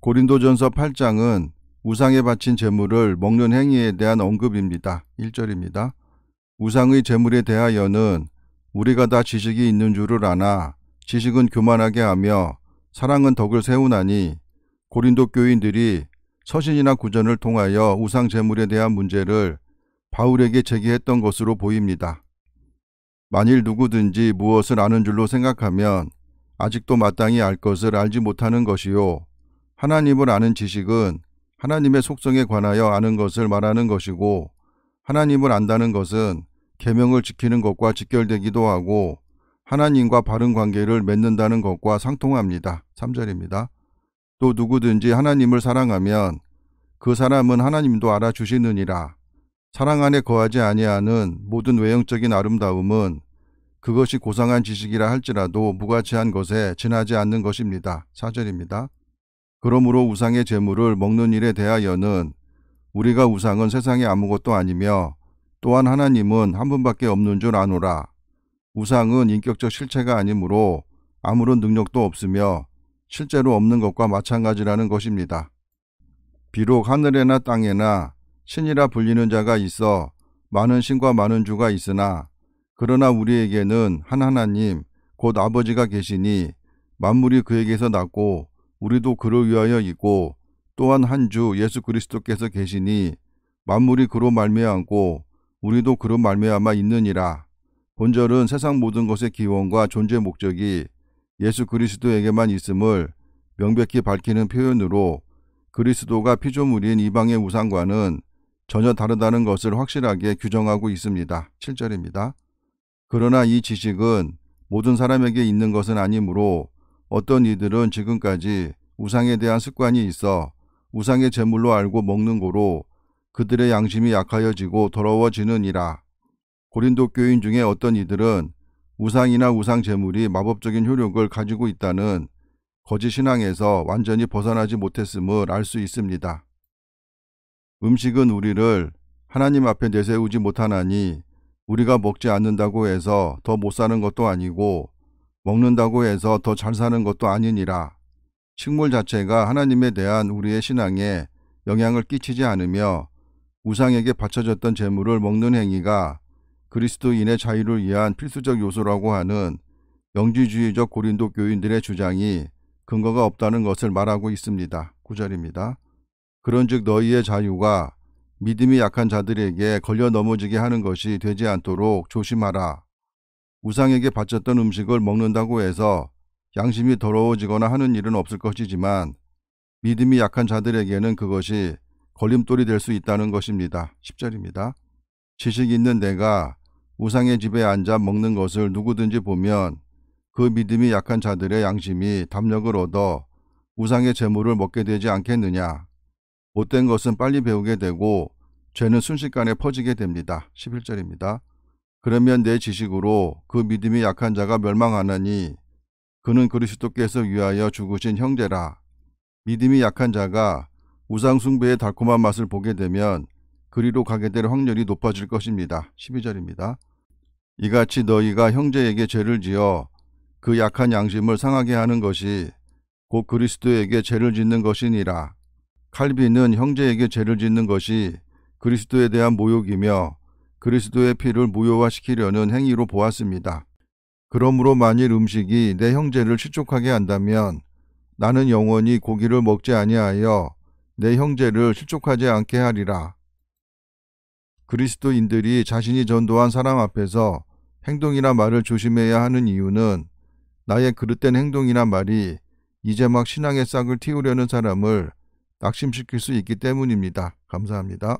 고린도전서 8장은 우상에 바친 재물을 먹는 행위에 대한 언급입니다. 1절입니다. 우상의 재물에 대하여는 우리가 다 지식이 있는 줄을 아나 지식은 교만하게 하며 사랑은 덕을 세우나니 고린도 교인들이 서신이나 구전을 통하여 우상 재물에 대한 문제를 바울에게 제기했던 것으로 보입니다. 만일 누구든지 무엇을 아는 줄로 생각하면 아직도 마땅히 알 것을 알지 못하는 것이요 하나님을 아는 지식은 하나님의 속성에 관하여 아는 것을 말하는 것이고 하나님을 안다는 것은 계명을 지키는 것과 직결되기도 하고 하나님과 바른 관계를 맺는다는 것과 상통합니다. 3절입니다. 또 누구든지 하나님을 사랑하면 그 사람은 하나님도 알아주시느니라. 사랑 안에 거하지 아니하는 모든 외형적인 아름다움은 그것이 고상한 지식이라 할지라도 무가치한 것에 지나지 않는 것입니다. 4절입니다. 그러므로 우상의 재물을 먹는 일에 대하여는 우리가 우상은 세상에 아무것도 아니며 또한 하나님은 한 분밖에 없는 줄 아노라. 우상은 인격적 실체가 아니므로 아무런 능력도 없으며 실제로 없는 것과 마찬가지라는 것입니다. 비록 하늘에나 땅에나 신이라 불리는 자가 있어 많은 신과 많은 주가 있으나 그러나 우리에게는 한 하나님 곧 아버지가 계시니 만물이 그에게서 낳고 우리도 그를 위하여 이고 또한 한 주 예수 그리스도께서 계시니 만물이 그로 말미암고 우리도 그로 말미암아 있느니라. 본절은 세상 모든 것의 기원과 존재 목적이 예수 그리스도에게만 있음을 명백히 밝히는 표현으로 그리스도가 피조물인 이방의 우상과는 전혀 다르다는 것을 확실하게 규정하고 있습니다. 7절입니다. 그러나 이 지식은 모든 사람에게 있는 것은 아니므로 어떤 이들은 지금까지 우상에 대한 습관이 있어 우상의 제물로 알고 먹는 고로 그들의 양심이 약하여지고 더러워지느니라. 고린도 교인 중에 어떤 이들은 우상이나 우상 제물이 마법적인 효력을 가지고 있다는 거짓 신앙에서 완전히 벗어나지 못했음을 알 수 있습니다. 음식은 우리를 하나님 앞에 내세우지 못하나니 우리가 먹지 않는다고 해서 더 못 사는 것도 아니고 먹는다고 해서 더 잘 사는 것도 아니니라. 식물 자체가 하나님에 대한 우리의 신앙에 영향을 끼치지 않으며 우상에게 바쳐졌던 재물을 먹는 행위가 그리스도인의 자유를 위한 필수적 요소라고 하는 영지주의적 고린도 교인들의 주장이 근거가 없다는 것을 말하고 있습니다. 구절입니다 그런즉 너희의 자유가 믿음이 약한 자들에게 걸려 넘어지게 하는 것이 되지 않도록 조심하라. 우상에게 바쳤던 음식을 먹는다고 해서 양심이 더러워지거나 하는 일은 없을 것이지만 믿음이 약한 자들에게는 그것이 걸림돌이 될 수 있다는 것입니다. 10절입니다. 지식 있는 내가 우상의 집에 앉아 먹는 것을 누구든지 보면 그 믿음이 약한 자들의 양심이 담력을 얻어 우상의 재물을 먹게 되지 않겠느냐. 못된 것은 빨리 배우게 되고 죄는 순식간에 퍼지게 됩니다. 11절입니다. 그러면 내 지식으로 그 믿음이 약한 자가 멸망하나니 그는 그리스도께서 위하여 죽으신 형제라. 믿음이 약한 자가 우상숭배의 달콤한 맛을 보게 되면 그리로 가게 될 확률이 높아질 것입니다. 12절입니다. 이같이 너희가 형제에게 죄를 지어 그 약한 양심을 상하게 하는 것이 곧 그리스도에게 죄를 짓는 것이니라. 칼비는 형제에게 죄를 짓는 것이 그리스도에 대한 모욕이며 그리스도의 피를 무효화시키려는 행위로 보았습니다. 그러므로 만일 음식이 내 형제를 실족하게 한다면 나는 영원히 고기를 먹지 아니하여 내 형제를 실족하지 않게 하리라. 그리스도인들이 자신이 전도한 사람 앞에서 행동이나 말을 조심해야 하는 이유는 나의 그릇된 행동이나 말이 이제 막 신앙의 싹을 틔우려는 사람을 낙심시킬 수 있기 때문입니다. 감사합니다.